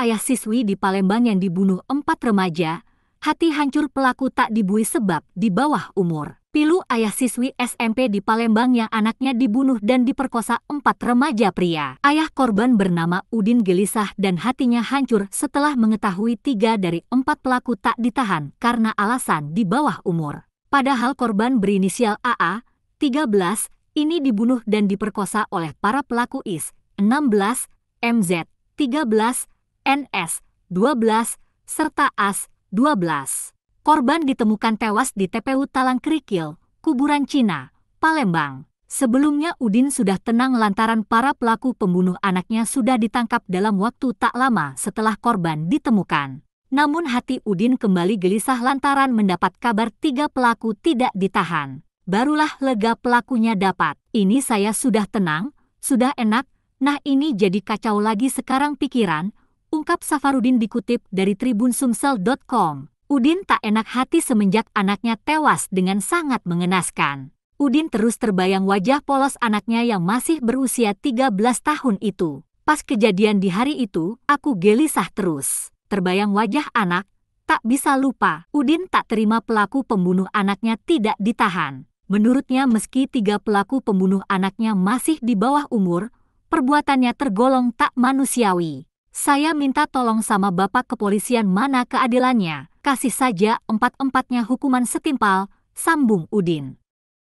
ayah siswi di Palembang yang dibunuh empat remaja, hati hancur pelaku tak dibui sebab di bawah umur. Pilu ayah siswi SMP di Palembang yang anaknya dibunuh dan diperkosa empat remaja pria. Ayah korban bernama Udin gelisah dan hatinya hancur setelah mengetahui tiga dari empat pelaku tak ditahan karena alasan di bawah umur. Padahal korban berinisial AA, 13, ini dibunuh dan diperkosa oleh para pelaku IS, 16, MZ, 13, NS 12 serta AS 12. Korban ditemukan tewas di TPU Talang Kerikil, Kuburan Cina, Palembang. Sebelumnya Udin sudah tenang lantaran para pelaku pembunuh anaknya sudah ditangkap dalam waktu tak lama setelah korban ditemukan. Namun hati Udin kembali gelisah lantaran mendapat kabar tiga pelaku tidak ditahan. Barulah lega pelakunya dapat. Ini saya sudah tenang, sudah enak, nah ini jadi kacau lagi sekarang pikiran, Ungkap Safarudin dikutip dari tribunsumsel.com. Udin tak enak hati semenjak anaknya tewas dengan sangat mengenaskan. Udin terus terbayang wajah polos anaknya yang masih berusia 13 tahun itu. Pas kejadian di hari itu, aku gelisah terus. Terbayang wajah anak, tak bisa lupa. Udin tak terima pelaku pembunuh anaknya tidak ditahan. Menurutnya meski tiga pelaku pembunuh anaknya masih di bawah umur, perbuatannya tergolong tak manusiawi. Saya minta tolong sama Bapak Kepolisian mana keadilannya, kasih saja empat-empatnya hukuman setimpal, sambung Udin.